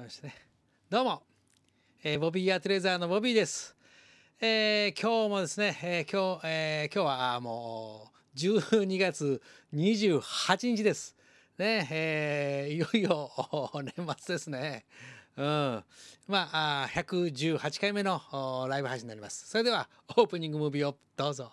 ね。どうも、えー、ボビー・ア・トレザーのボビーです。えー、今日もですね、えー、今日、え今日はもう12月28日です。ね、えいよいよ 年末ですね。うん。まあ、118回目のライブ配信になります。それでは、オープニングムービーをどうぞ。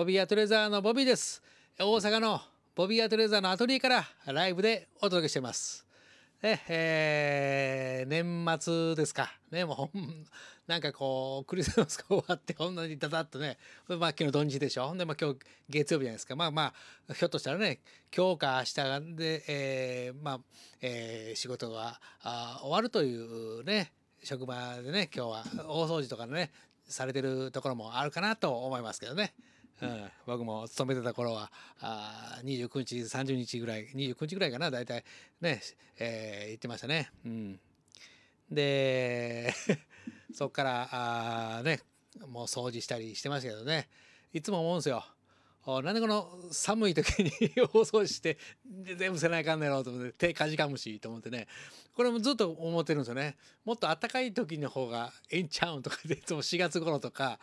ボビーアトレザーのボビーです大阪のボビーアトレザーのアトリエからライブでお届けしていますねえー、年末ですかねもうほんなんかこうクリスマスが終わってほんのにダダッとねまあ昨日土日でしょで、まあ、今日月曜日じゃないですかまあまあひょっとしたらね今日か明日で、えー、まあ、えー、仕事があ終わるというね職場でね今日は大掃除とかねされてるところもあるかなと思いますけどね。うん、僕も勤めてた頃はあ29日30日ぐらい29日ぐらいかな大体ね、えー、行ってましたね。うん、で そっからあねもう掃除したりしてましたけどねいつも思うんですよ。なんでこの寒い時に放 送して全部せないかんねやろうと思って手かじかむしと思ってねこれもずっと思ってるんですよねもっと暖かい時の方がええんちゃうんとかでいつも4月頃とか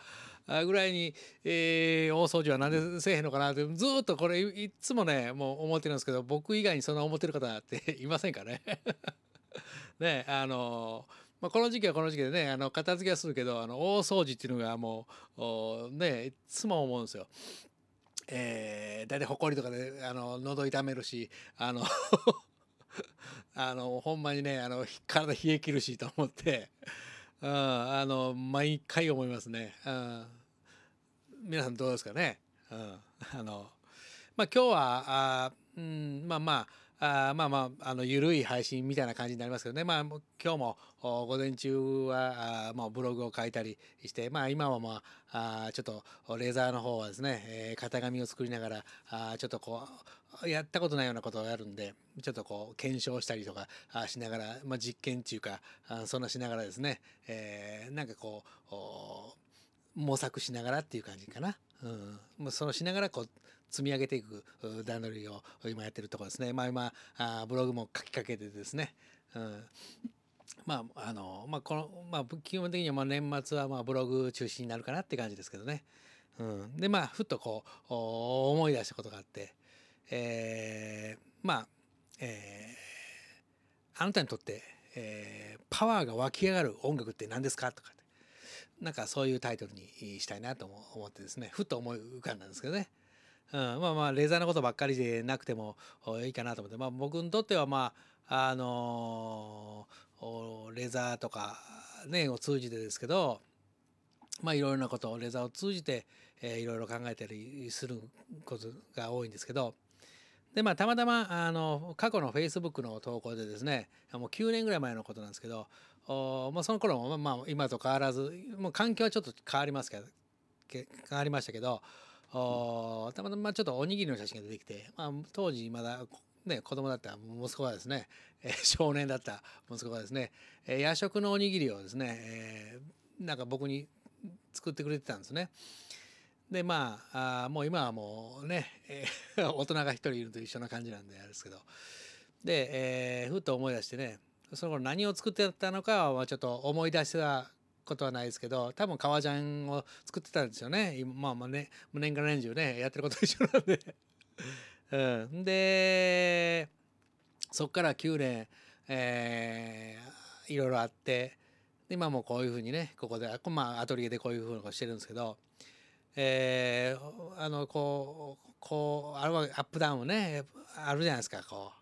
ぐらいに、えー、大掃除はなんでせえへんのかなってずっとこれいつもねもう思ってるんですけど僕以外にそんな思ってる方って いませんかね ねあのまあ、この時期はこの時期でねあの片付けはするけどあの大掃除っていうのがもうねいつも思うんですよ。えー、だいたいほこりとかであの喉痛めるしあの あのほんまにねあの体冷え切るしと思って、うん、あの毎回思いますね。うん皆さんどうですかね、うん、あのまあ今日はあ、うん、まあまああまあまあ、あの、ゆるい配信みたいな感じになりますけどね。まあ、今日も午前中は、あまあ、ブログを書いたりして、まあ、今はまあ、あちょっと、レーザーの方はですね、えー、型紙を作りながら、あちょっとこう、やったことないようなことをやるんで、ちょっとこう、検証したりとかあしながら、まあ、実験っていうか、あそんなしながらですね、えー、なんかこう、模索しながらっていう感じかな。うん、そのしながらこう積み上げていく段取りを今やってるところですね。まあ今あブログも書きかけてですね。うん、まああのまあこのまあ基本的にはまあ年末はまあブログ中心になるかなって感じですけどね。うん、でまあふっとこう思い出したことがあって、えー、まあ、えー、あなたにとって、えー、パワーが湧き上がる音楽って何ですかとかなんかそういうタイトルにしたいなと思ってですねふっと思い浮かんだんですけどね、うん、まあまあレーザーのことばっかりでなくてもいいかなと思って、まあ、僕にとってはまああのー、レーザーとか、ね、を通じてですけど、まあ、いろいろなことをレーザーを通じて、えー、いろいろ考えたりすることが多いんですけど。でまあ、たまたまあの過去の Facebook の投稿でですねもう9年ぐらい前のことなんですけどお、まあ、その頃もまあ今と変わらずもう環境はちょっと変わりますけど変わりましたけどおたまたまちょっとおにぎりの写真が出てきて、まあ、当時まだね、子供だった息子がですね、えー、少年だった息子がですね、えー、夜食のおにぎりをですね、えー、なんか僕に作ってくれてたんですね。でまああもう今はもうね、えー、大人が一人いると一緒な感じなんであれですけどで、えー、ふと思い出してねその頃何を作ってたのかはちょっと思い出したことはないですけど多分革ジャンを作ってたんですよねまあまあね年が年中ねやってること一緒なんでうん、でそっから9年、えー、いろいろあって今もこういうふうにねここで、まあ、アトリエでこういうふうにしてるんですけど、えー、あのこうこうあれはアップダウンねあるじゃないですかこ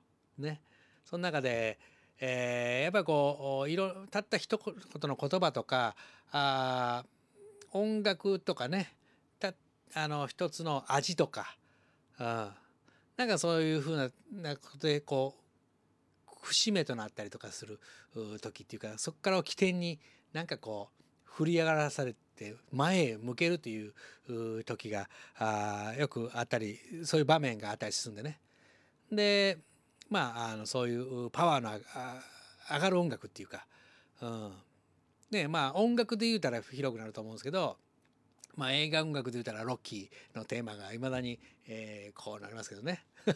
うねその中でえー、やっぱりこういろたった一言の言葉とかあ音楽とかねたあの一つの味とか、うん、なんかそういうふうなことでこう節目となったりとかする時っていうかそこからを起点になんかこう振り上がらされて前へ向けるという時があよくあったりそういう場面があったりするんでね。でまあ、あのそういうパワーの上がる音楽っていうか、うんねまあ、音楽で言うたら広くなると思うんですけど、まあ、映画音楽で言うたらロッキーのテーマがいまだに、えー、こうなりますけどね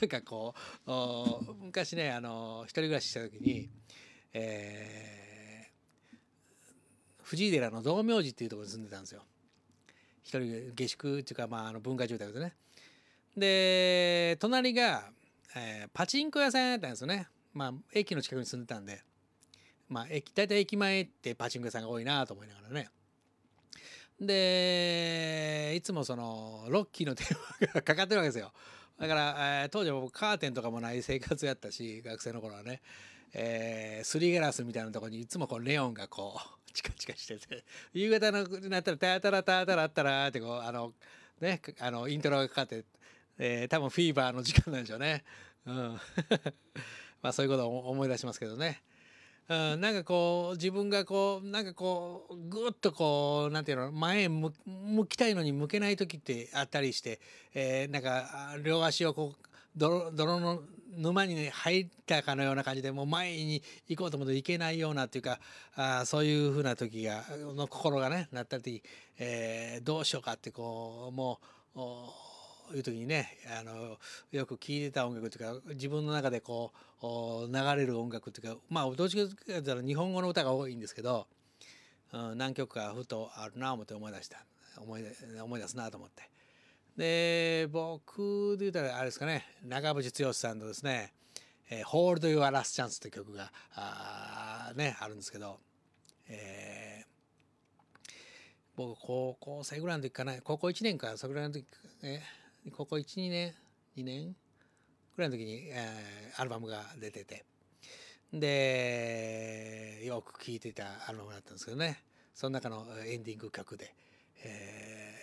なんかこう昔ねあの一人暮らしした時に、えー、藤井寺の道明寺っていうところに住んでたんですよ。一人下宿っていうか、まあ、あの文化住宅でね。で隣がえー、パチンコ屋さんやったんですよね。まあ、駅の近くに住んでたんで、まあ、駅、大体駅前ってパチンコ屋さんが多いなと思いながらね。で、いつもその、ロッキーの電話がかかってるわけですよ。だから、えー、当時は僕カーテンとかもない生活やったし、学生の頃はね、えー、すりガラスみたいなとこにいつもこう、レオンがこう、チカチカしてて、夕方のなったら、タタラタタラタラってこう、あの、ね、あの、イントロがかかって、えー、多分フィーバーの時間なんでしょうね。うん、まあそういうことを思い出しますけどね。うん、なんかこう自分がこうなんかこうぐっとこうなんていうの前へ向きたいのに向けない時ってあったりして、えー、なんか両足をこう泥泥の沼に、入ったかのような感じでもう前に行こうと思って行けないようなっていうかあそういうふうな時がの心がねなった時、えー、どうしようかってこうもういう時にねあのよく聴いてた音楽というか自分の中でこう流れる音楽というかまあどっちかというと日本語の歌が多いんですけど、うん、何曲かふとあるな思って思い出した思い思い出すなと思って。で僕で言ったらあれですかね長渕剛さんのですね「えー、Hold Your Last Chance」って曲があ,、ね、あるんですけど、えー、僕高校生ぐらいの時かな高校1年かそれぐらいの時、ね、ここ12年2年ぐらいの時に、えー、アルバムが出ててでよく聴いていたアルバムだったんですけどねその中のエンディング曲で、え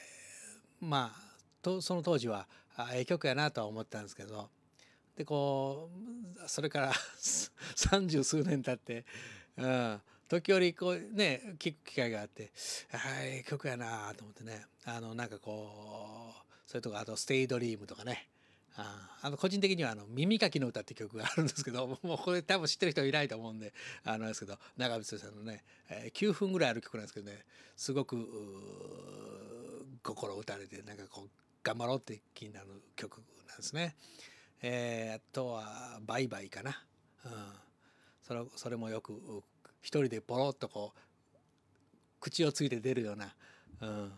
ー、まあとその当時はええ曲やなとは思ったんですけどでこうそれから 三十数年経って、うん、時折こうね聴く機会があって「はい曲やな」と思ってねあのなんかこうそれとかあと「ステイドリームとかねああの個人的にはあの「耳かきの歌」って曲があるんですけど もうこれ多分知ってる人いないと思うんであのですけど長渕さんのね、えー、9分ぐらいある曲なんですけどねすごく心打たれてなんかこう頑張ろうって気になる曲なんですね。えー、あとは「バイバイ」かな、うん、それそれもよく一人でポロッとこう口をついて出るような、うん、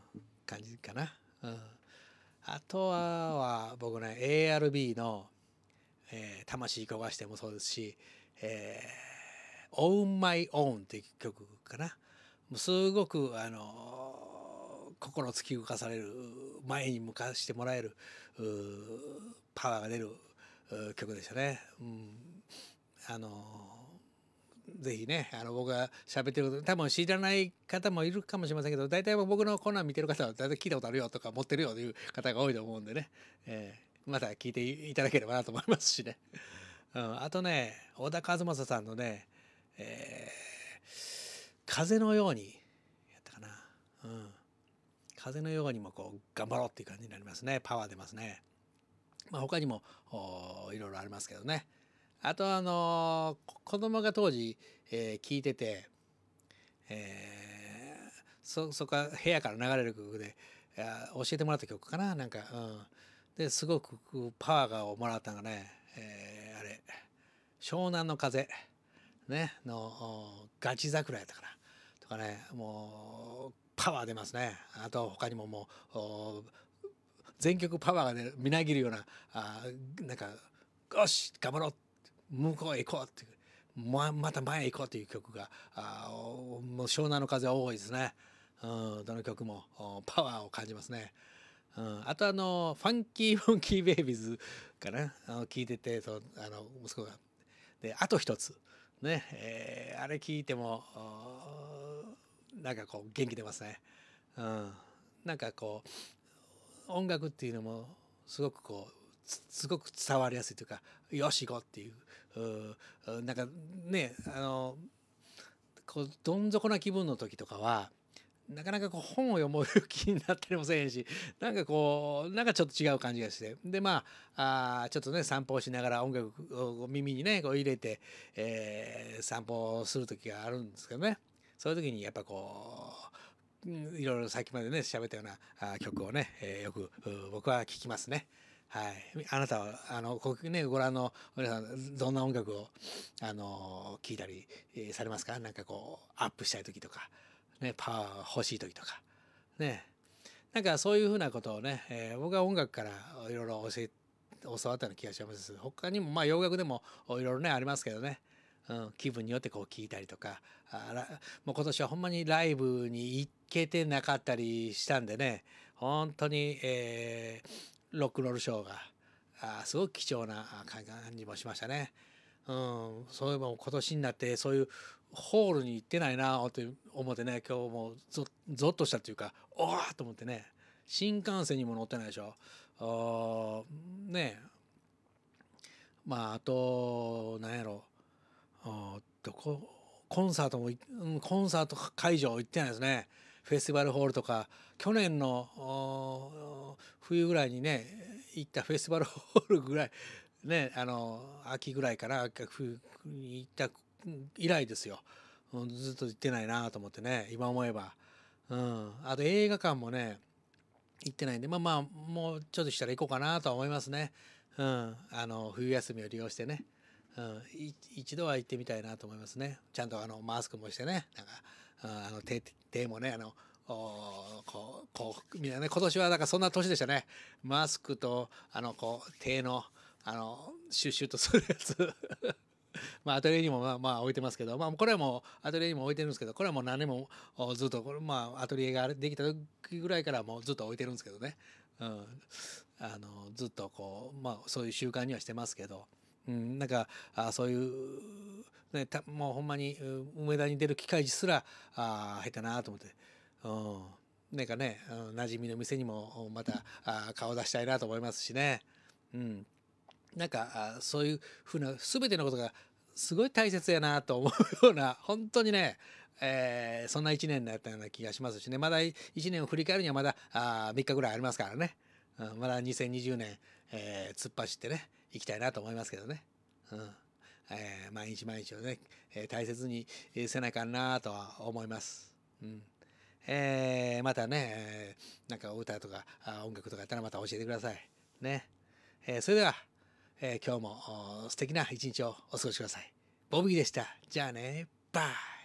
感じかな。あとは僕ね ARB の、えー「魂焦がして」もそうですし「え Own My Own」っていう曲かなもうすごくあの心突き動かされる前に向かしてもらえるパワーが出る曲でしたね。うん、あのぜひねあの僕が喋ってること多分知らない方もいるかもしれませんけど大体僕のコーナー見てる方は大体聞いたことあるよとか持ってるよという方が多いと思うんでね、えー、また聞いていただければなと思いますしね、うん、あとね小田和正さんのね、えー、風のように」やったかな、うん、風のようにもこう頑張ろうっていう感じになりますねパワー出ますね。まあ、他にもいろいろありますけどね。あとあの子供が当時、えー、聞いてて、えー、そそこは部屋から流れる曲で教えてもらった曲かななんか、うん、ですごくパワーをもらったのがね、えー、あれ「湘南の風」ねの「ガチ桜」やったかなとかねもうパワー出ますねあと他にももう全曲パワーがね、みなぎるようなあなんか「よし頑張ろう!」向こうへ行こうっていうままた前へ行こうという曲があもう湘南の風多いですね、うん、どの曲もパワーを感じますね、うん、あとあのファンキー・ファンキー・ベイビーズかな聞いててそあの息子がであと一つね、えー、あれ聞いてもなんかこう元気出ますね、うん、なんかこう音楽っていうのもすごくこうすごく伝わりやすいというか「よし行こう」っていううなんかねあのこうどん底な気分の時とかはなかなかこう本を読もう気になったりもせえへんしなんかこうなんかちょっと違う感じがしてでまああちょっとね散歩をしながら音楽を耳にねこう入れて、えー、散歩をする時があるんですけどねそういう時にやっぱこういろいろさっきまでね喋ったような曲をね、えよく僕は聴きますね。はい、あなたはあのこ、ね、ご覧の皆さんどんな音楽をあの聞いたり、えされますかなんかこうアップしたい時とか、ね、パワー欲しい時とかねなんかそういうふうなことをね、えー、僕は音楽からいろいろ教え教わったような気がします他にもまあ洋楽でもいろいろねありますけどね、うん、気分によってこう聞いたりとかあらもう今年はほんまにライブに行けてなかったりしたんでね本当に、えー、ロックロールショーがあすごく貴重な感じもしましたね。うん、そういえば今年になってそういうホールに行ってないなと思ってね今日もゾゾッとしたというかおおと思ってね新幹線にも乗ってないでしょ。ねまああと何やろどこコンサートもコンサート会場行ってないですね。フェスティバルホールとか去年の冬ぐらいにね行ったフェスティバルホールぐらいねあの秋ぐらいから冬に行った以来ですよずっと行ってないなと思ってね今思えば、うん、あと映画館もね行ってないんでまあまあもうちょっとしたら行こうかなとは思いますね、うん、あの冬休みを利用してね、うん、一度は行ってみたいなと思いますねちゃんとあのマスクもしてねなんか、うん、あの手手もねあのこうこうみんなね今年はだからそんな年でしたねマスクとあのこう手のあのシュッシュッとするやつ まあアトリエにもまあまあ置いてますけど、まあ、これはもうアトリエにも置いてるんですけどこれはもう何年もずっとこれ、まあ、アトリエができた時ぐらいからもうずっと置いてるんですけどね、うん、あのずっとこう、まあ、そういう習慣にはしてますけど。うん、なんかあそういう、ね、たもうほんまに梅田に出る機会すらあ減ったなと思ってなんかね、馴染みの店にもまた顔出したいなと思いますしね。うん。なんか、そういうふうな全てのことがすごい大切やなと思うような、本当にね、えー、そんな一年だったような気がしますしね、まだ一年を振り返るにはまだあ3日ぐらいありますからね。うん、まだ2020年、えー、突っ走ってね、行きたいなと思いますけどね。うんえー、毎日毎日をね、えー、大切にせなきゃなとは思います。うんえー、またね、なんか歌とか音楽とかやったらまた教えてください。ね。えー、それでは、えー、今日も素敵な一日をお過ごしください。ボビーでした。じゃあね、バイ